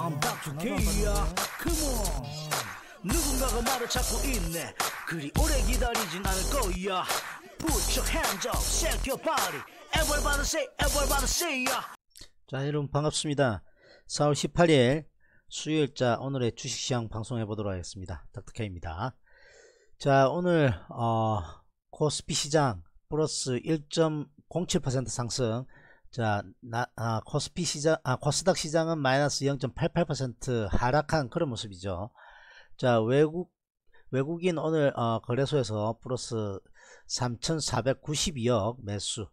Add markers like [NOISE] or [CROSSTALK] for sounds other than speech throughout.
I'm back to k Come on 누군가가 나를 찾고 있네 그리 오래 기다리진 않을 거야 Put your hands up, shake your body Everybody say, everybody say yeah. 자 여러분 반갑습니다 4월 18일 수요일자 오늘의 주식시장 방송해 보도록 하겠습니다 닥터케입니다 자 오늘 어, 코스피 시장 플러스 1.07% 상승 자, 나, 아, 코스피 시장, 아, 코스닥 시장은 마이너스 0.88% 하락한 그런 모습이죠. 자, 외국, 외국인 오늘, 어, 거래소에서 플러스 3,492억 매수,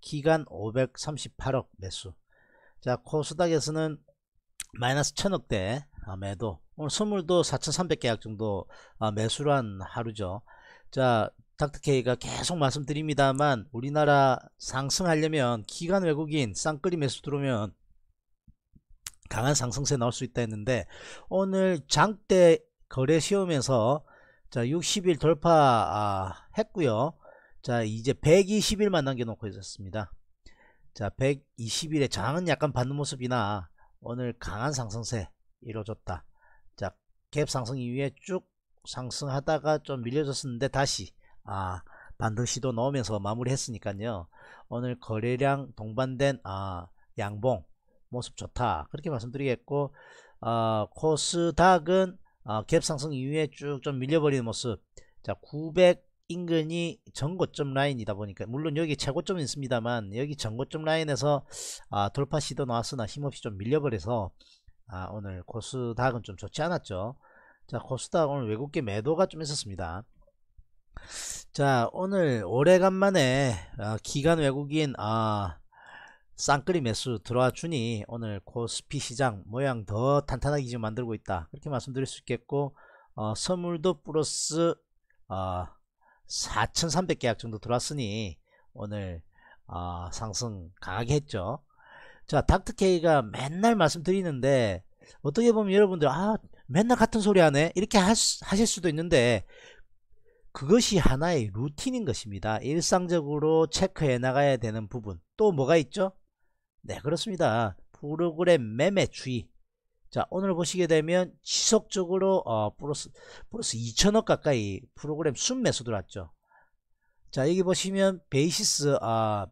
기간 538억 매수. 자, 코스닥에서는 마이너스 1,000억대 아, 매도, 오늘 선물도 4,300계약 정도 아, 매수란 하루죠. 자, 닥터케가 계속 말씀드립니다만 우리나라 상승하려면 기간 외국인 쌍끌이 매수 들어오면 강한 상승세 나올 수 있다 했는데 오늘 장대 거래 시험에서 자 60일 돌파 아, 했고요 자 이제 120일만 남겨놓고 있었습니다 자 120일에 장은 약간 받는 모습이나 오늘 강한 상승세 이뤄졌다자갭 상승 이후에 쭉 상승하다가 좀 밀려졌었는데 다시 아 반등 시도 넣으면서 마무리했으니까요. 오늘 거래량 동반된 아 양봉 모습 좋다 그렇게 말씀드리겠고 아, 코스닥은 아, 갭 상승 이후에 쭉 좀 밀려버리는 모습 자900 인근이 전고점 라인이다 보니까 물론 여기 최고점이 있습니다만 여기 전고점 라인에서 아, 돌파 시도 나왔으나 힘없이 좀 밀려버려서 아, 오늘 코스닥은 좀 좋지 않았죠 자 코스닥 오늘 외국계 매도가 좀 있었습니다 자 오늘 오래간만에 어, 기간 외국인 아 쌍끌이 매수 들어와 주니 오늘 코스피 시장 모양 더 탄탄하게 지금 만들고 있다 그렇게 말씀드릴 수 있겠고 어, 선물도 플러스 어, 4,300계약 정도 들어왔으니 오늘 어, 상승 강하게 했죠 자 닥터케이가 맨날 말씀드리는데 어떻게 보면 여러분들 아 맨날 같은 소리 하네 이렇게 하실 수도 있는데 그것이 하나의 루틴인 것입니다. 일상적으로 체크해 나가야 되는 부분. 또 뭐가 있죠? 네, 그렇습니다. 프로그램 매매 주의. 자, 오늘 보시게 되면 지속적으로 어, 플러스 플러스 2천억 가까이 프로그램 순매수 들어왔죠. 자, 여기 보시면 베이시스 아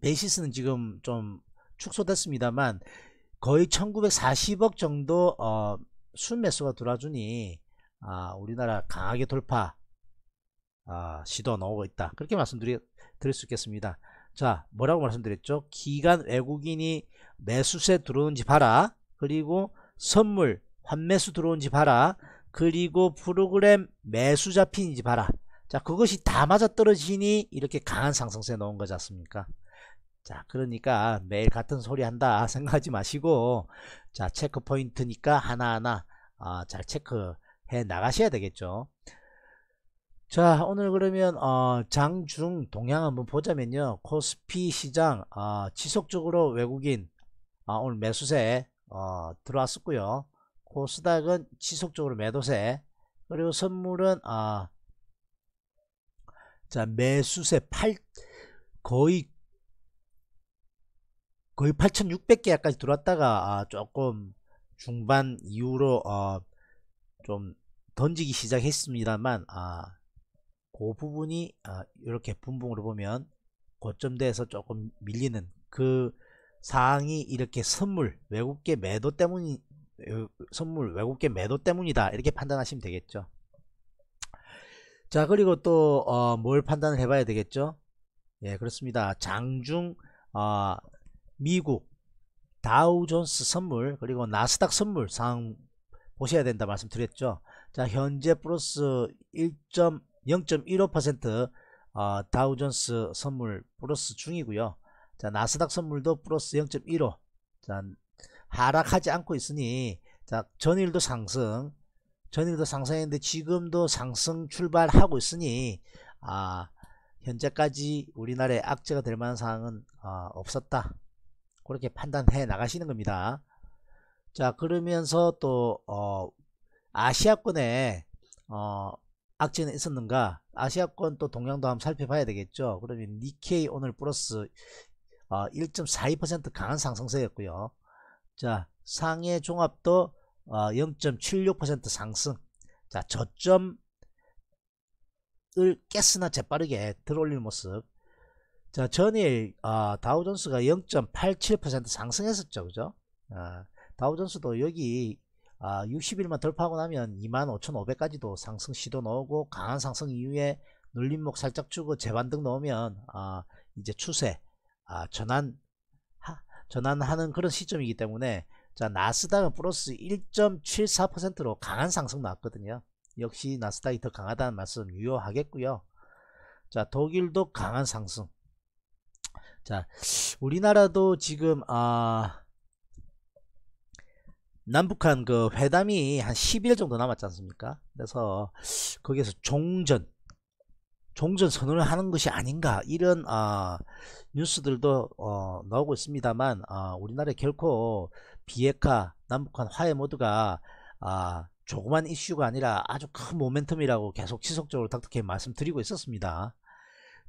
베이시스는 지금 좀 축소됐습니다만 거의 1940억 정도 어, 순매수가 들어와주니 아, 우리나라 강하게 돌파 아, 시도 나오고 있다. 그렇게 말씀드릴 수 있겠습니다. 자, 뭐라고 말씀드렸죠? 기간 외국인이 매수세 들어온지 봐라. 그리고 선물 환매수 들어온지 봐라. 그리고 프로그램 매수 잡힌지 봐라. 자, 그것이 다 맞아떨어지니 이렇게 강한 상승세 넣은 거지 않습니까? 자, 그러니까 매일 같은 소리 한다 생각하지 마시고 자, 체크 포인트니까 하나하나 아, 잘 체크해 나가셔야 되겠죠. 자 오늘 그러면 어, 장중 동향 한번 보자면요 코스피 시장 어, 지속적으로 외국인 어, 오늘 매수세 어, 들어왔었고요 코스닥은 지속적으로 매도세 그리고 선물은 아, 자 매수세 8 거의 거의 8,600개까지 들어왔다가 조금 중반 이후로 어, 좀 던지기 시작했습니다만 아, 그 부분이 아, 이렇게 분봉으로 보면 고점대에서 조금 밀리는 그 사항이 이렇게 선물 외국계 매도 때문이 선물 외국계 매도 때문이다 이렇게 판단하시면 되겠죠 자 그리고 또뭘 어, 판단을 해봐야 되겠죠 예 그렇습니다 장중 어, 미국 다우존스 선물 그리고 나스닥 선물 상황 보셔야 된다 말씀드렸죠 자 현재 플러스 1. 0.15% 어, 다우존스 선물 플러스 중이고요. 자 나스닥 선물도 플러스 0.15. 자 하락하지 않고 있으니 자 전일도 상승, 전일도 상승했는데 지금도 상승 출발하고 있으니 아 현재까지 우리나라에 악재가 될 만한 상황은 어, 없었다. 그렇게 판단해 나가시는 겁니다. 자 그러면서 또 어, 아시아권에 어, 악재는 있었는가 아시아권 또 동향도 한번 살펴봐야 되겠죠 그러면 니케이 오늘 플러스 1.42% 어, 강한 상승세였고요 자 상해 종합도 0.76% 어, 상승 자 저점을 깼으나 재빠르게 들어올리 모습 자 전일 어, 다우존스가 0.87% 상승했었죠 그죠 아, 다우존스도 여기 아, 60일만 돌파하고 나면 25,500까지도 상승 시도 나오고 강한 상승 이후에 눌림목 살짝 주고 재반등 나으면 아, 이제 추세 아, 전환 하, 전환하는 그런 시점이기 때문에 자 나스닥은 플러스 1.74%로 강한 상승 나왔거든요. 역시 나스닥이 더 강하다는 말씀 유효하겠고요. 자 독일도 강한 상승. 자 우리나라도 지금 아 남북한 그 회담이 한 10일 정도 남았지 않습니까? 그래서 거기에서 종전, 종전 선언을 하는 것이 아닌가 이런 어, 뉴스들도 어, 나오고 있습니다만 어, 우리나라에 결코 비핵화, 남북한 화해 모두가 아, 조그만 이슈가 아니라 아주 큰 모멘텀이라고 계속 지속적으로 닥터케 말씀드리고 있었습니다.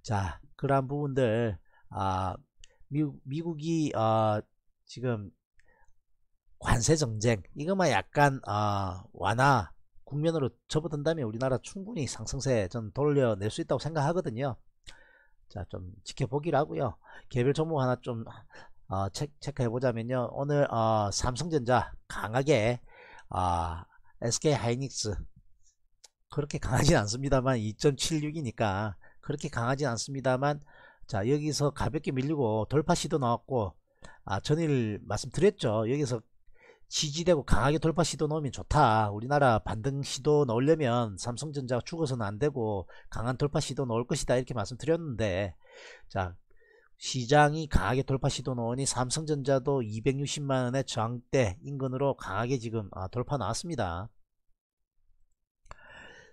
자, 그러한 부분들 아, 미, 미국이 아, 지금 관세 정쟁 이것만 약간 어, 완화 국면으로 접어든다면 우리나라 충분히 상승세 좀 돌려낼 수 있다고 생각하거든요. 자, 좀지켜보기로하고요 개별 종목 하나 좀 어, 체크해 보자면요. 오늘 어, 삼성전자 강하게 어, SK 하이닉스 그렇게 강하진 않습니다만 2.76이니까 그렇게 강하진 않습니다만 자 여기서 가볍게 밀리고 돌파 시도 나왔고 아 전일 말씀드렸죠 여기서 지지되고 강하게 돌파 시도 넣으면 좋다. 우리나라 반등 시도 넣으려면 삼성전자가 죽어서는 안 되고 강한 돌파 시도 넣을 것이다. 이렇게 말씀드렸는데 자 시장이 강하게 돌파 시도 넣으니 삼성전자도 260만원의 저항대 인근으로 강하게 지금 아, 돌파 나왔습니다.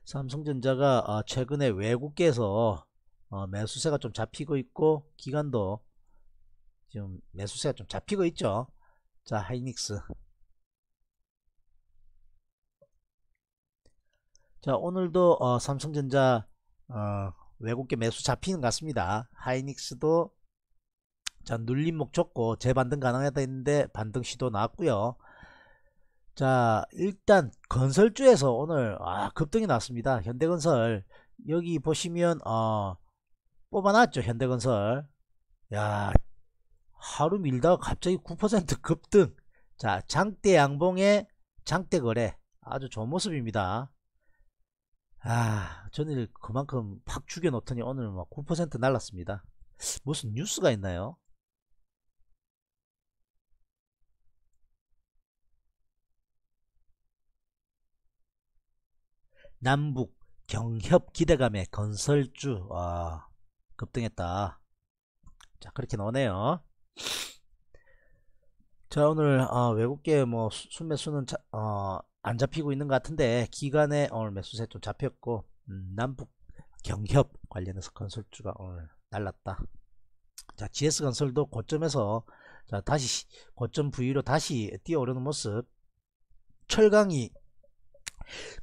삼성전자가 아, 최근에 외국계에서 어, 매수세가 좀 잡히고 있고 기간도 지금 매수세가 좀 잡히고 있죠. 자 하이닉스 자 오늘도 어, 삼성전자 어, 외국계 매수 잡히는 것 같습니다 하이닉스도 자 눌림목 좋고 재반등 가능하다 했는데 반등 시도 나왔고요 자 일단 건설주에서 오늘 아 급등이 났습니다 현대건설 여기 보시면 어 뽑아놨죠 현대건설 야 하루 밀다가 갑자기 9% 급등 자 장대 양봉의 장대 거래 아주 좋은 모습입니다 아, 전일 그만큼 팍 죽여놓더니 오늘 막 9% 날랐습니다. 무슨 뉴스가 있나요? 남북 경협 기대감에 건설주 와 급등했다 자 그렇게 나오네요 자 오늘 어, 외국계 뭐 순매수는 자, 어, 안 잡히고 있는 것 같은데 기간에 오늘 매수세 좀 잡혔고 음, 남북 경협 관련해서 건설주가 오늘 날랐다 자 GS 건설도 고점에서 자 다시 고점 부위로 다시 뛰어오르는 모습 철강이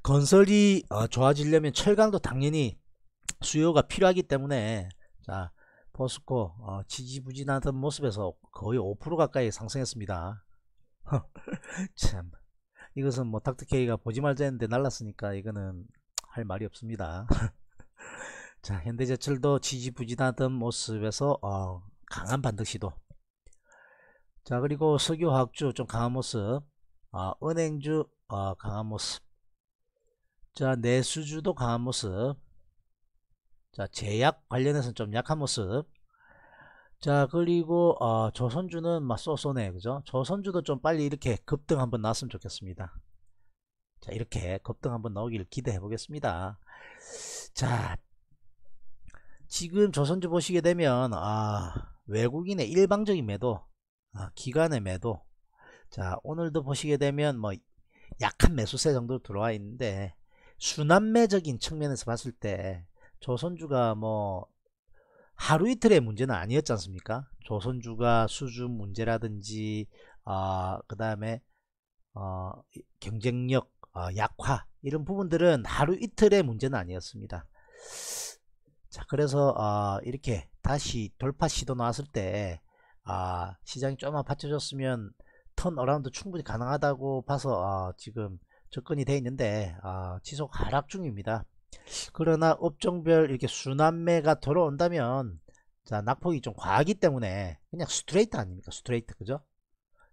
건설이 어, 좋아지려면 철강도 당연히 수요가 필요하기 때문에 자 포스코 어, 지지부진하던 모습에서 거의 5% 가까이 상승했습니다. [LAUGHS] 참 이것은 뭐 닥터케이가 보지 말자 했는데 날랐으니까 이거는 할 말이 없습니다. [LAUGHS] 자 현대제철도 지지부진하던 모습에서 어, 강한 반등 시도 자 그리고 석유화학주 좀 강한 모습 아, 어, 은행주 강한 모습 자 내수주도 강한 모습 자 제약 관련해서는 좀 약한 모습 자 그리고 어, 조선주는 막 쏘쏘네 그죠 조선주도 좀 빨리 이렇게 급등 한번 나왔으면 좋겠습니다 자 이렇게 급등 한번 나오길 기대해 보겠습니다 자 지금 조선주 보시게 되면 아 외국인의 일방적인 매도 아, 기간의 매도 자 오늘도 보시게 되면 뭐 약한 매수세 정도 들어와 있는데 순환매적인 측면에서 봤을 때 조선주가 뭐 하루 이틀의 문제는 아니었지 않습니까? 조선주가 수준 문제라든지 어, 그 다음에 어, 경쟁력 어, 약화 이런 부분들은 하루 이틀의 문제는 아니었습니다. 자 그래서 어, 이렇게 다시 돌파 시도 나왔을 때 아, 시장이 좀만 받쳐줬으면 턴 어라운드 충분히 가능하다고 봐서 아, 지금 접근이 돼 있는데 아, 지속 하락 중입니다. 그러나 업종별 이렇게 순환매가 들어온다면자 낙폭이 좀 과하기 때문에 그냥 스트레이트 아닙니까 스트레이트 그죠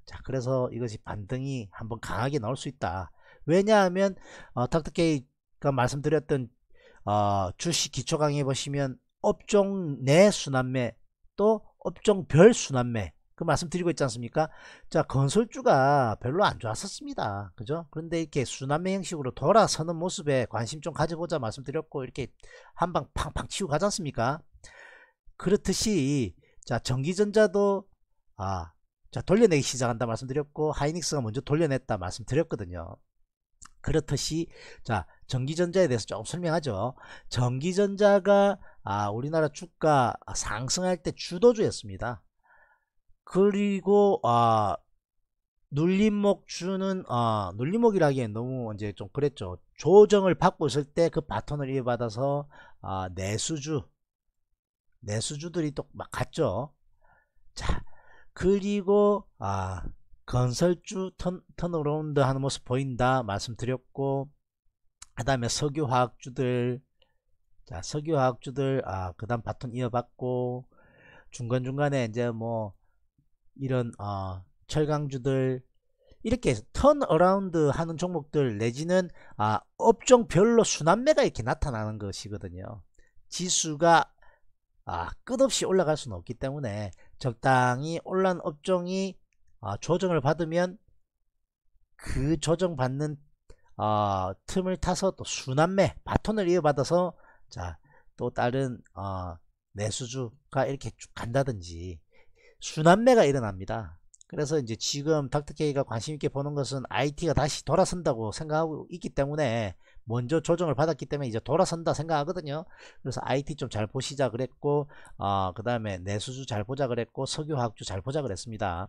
자 그래서 이것이 반등이 한번 강하게 나올 수 있다 왜냐하면 어, 닥터케이가 말씀드렸던 어, 주식 기초 강의 보시면 업종 내 순환매 또 업종별 순환매 그 말씀드리고 있지 않습니까? 자, 건설주가 별로 안 좋았었습니다. 그죠? 그런데 이렇게 순환매 형식으로 돌아서는 모습에 관심 좀 가져보자 말씀드렸고, 이렇게 한 방 팡팡 치고 가지 않습니까? 그렇듯이, 자, 전기전자도, 아, 자, 돌려내기 시작한다 말씀드렸고, 하이닉스가 먼저 돌려냈다 말씀드렸거든요. 그렇듯이, 자, 전기전자에 대해서 조금 설명하죠. 전기전자가, 아, 우리나라 주가 상승할 때 주도주였습니다. 그리고 아 눌림목 주는 아 눌림목이라기엔 너무 이제 좀 그랬죠 조정을 받고 있을 때 그 바톤을 이어받아서 아 내수주 내수주들이 또 막 갔죠 자 그리고 아 건설주 턴, 턴어라운드 하는 모습 보인다 말씀드렸고 그 다음에 석유화학주들 자 석유화학주들 아그 다음 바톤 이어받고 중간중간에 이제 뭐 이런 어, 철강주들 이렇게 턴어라운드 하는 종목들 내지는 아, 업종별로 순환매가 이렇게 나타나는 것이거든요. 지수가 아, 끝없이 올라갈 수는 없기 때문에 적당히 올라온 업종이 아, 조정을 받으면 그 조정받는 어, 틈을 타서 또 순환매 바톤을 이어받아서 자또 다른 어, 내수주가 이렇게 쭉 간다든지 순환매가 일어납니다. 그래서 이제 지금 닥터케이가 관심 있게 보는 것은 IT가 다시 돌아선다고 생각하고 있기 때문에 먼저 조정을 받았기 때문에 이제 돌아선다 생각하거든요. 그래서 IT 좀 잘 보시자 그랬고 어, 그 다음에 내수주 잘 보자 그랬고 석유화학주 잘 보자 그랬습니다.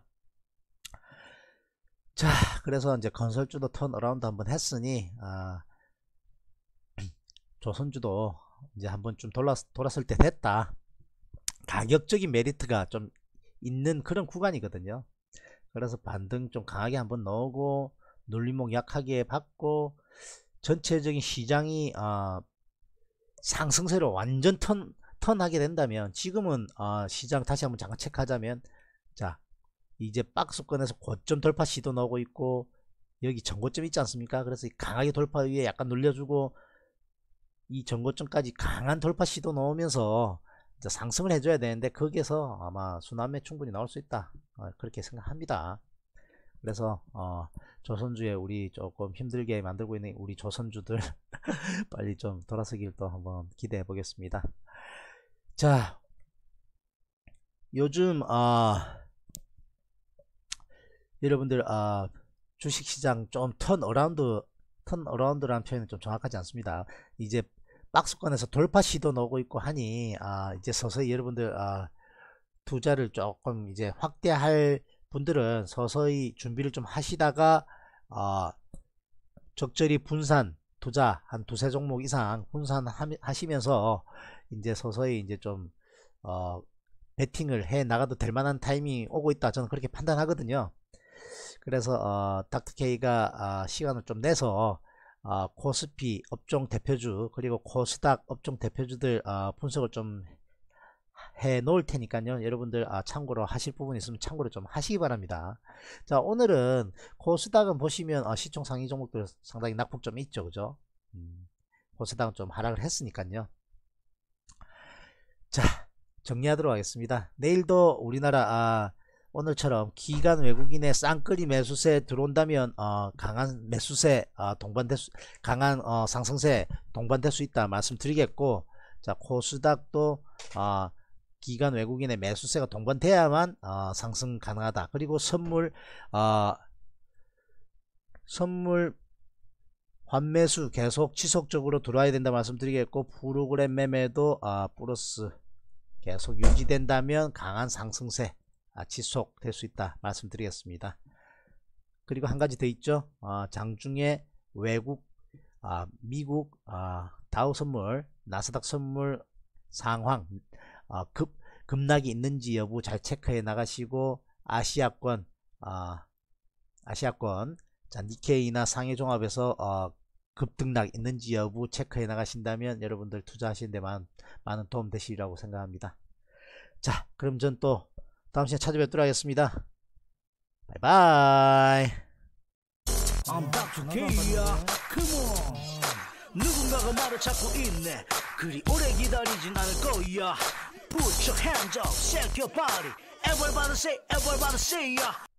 자 그래서 이제 건설주도 턴어라운드 한번 했으니 어, [CLEARS THROAT] 조선주도 이제 한번 좀 돌았, 돌았을 때 됐다. 가격적인 메리트가 좀 있는 그런 구간이거든요 그래서 반등 좀 강하게 한번 넣고 눌림목 약하게 받고 전체적인 시장이 어, 상승세로 완전 턴, 턴하게 된다면 지금은 어, 시장 다시 한번 잠깐 체크하자면 자 이제 박스권에서 고점 돌파 시도 나오고 있고 여기 전고점 있지 않습니까 그래서 강하게 돌파 위에 약간 눌려주고 이 전고점까지 강한 돌파 시도 넣으면서 상승을 해줘야 되는데 거기에서 아마 순환매 충분히 나올 수 있다 어, 그렇게 생각합니다 그래서 어, 조선주에 우리 조금 힘들게 만들고 있는 우리 조선주들 [LAUGHS] 빨리 좀 돌아서길 또 한번 기대해 보겠습니다 자 요즘 아 여러분들 아 주식시장 좀 턴어라운드 턴어라운드라는 표현은 좀 정확하지 않습니다 이제 박스권에서 돌파 시도 나오고 있고 하니 아 이제 서서히 여러분들 아 투자를 조금 이제 확대할 분들은 서서히 준비를 좀 하시다가 아 적절히 분산 투자 한 두세 종목 이상 분산하시면서 이제 서서히 이제 좀 어, 배팅을 해 나가도 될 만한 타이밍이 오고 있다 저는 그렇게 판단하거든요 그래서 어, 닥터케이가 아 시간을 좀 내서 아, 코스피 업종 대표주 그리고 코스닥 업종 대표주들 아, 분석을 좀 해 놓을 테니까요 여러분들 아, 참고로 하실 부분 있으면 참고로 좀 하시기 바랍니다 자 오늘은 코스닥은 보시면 아, 시총 상위 종목들 상당히 낙폭 좀 있죠 그죠 음, 코스닥은 좀 하락을 했으니까요 자 정리하도록 하겠습니다 내일도 우리나라 아, 오늘처럼 기간 외국인의 쌍끌이 매수세에 들어온다면 어, 강한 매수세 어, 동반될 수, 강한 어, 상승세 동반될 수 있다 말씀드리겠고 자 코스닥도 어, 기간 외국인의 매수세가 동반돼야만 어, 상승 가능하다 그리고 선물 어, 선물 환매수 계속 지속적으로 들어와야 된다 말씀드리겠고 프로그램 매매도 아, 플러스 계속 유지된다면 강한 상승세 아, 지속될 수 있다 말씀드리겠습니다. 그리고 한 가지 더 있죠. 어, 장중에 외국, 아, 미국 아, 다우 선물, 나스닥 선물 상황 어, 급 급락이 있는지 여부 잘 체크해 나가시고 아시아권 아시아권 자, 니케이나 상해종합에서 어, 급등락 있는지 여부 체크해 나가신다면 여러분들 투자하시는데 만 많은 도움 되시리라고 생각합니다. 자 그럼 전또 다음 시간에 찾아뵙도록 하겠습니다. 바이바이. 누군가가 말을 찾고 있네 그리 오래 기다리진 않을 거야 Put your hands up, shake your body Everybody say, everybody say yeah.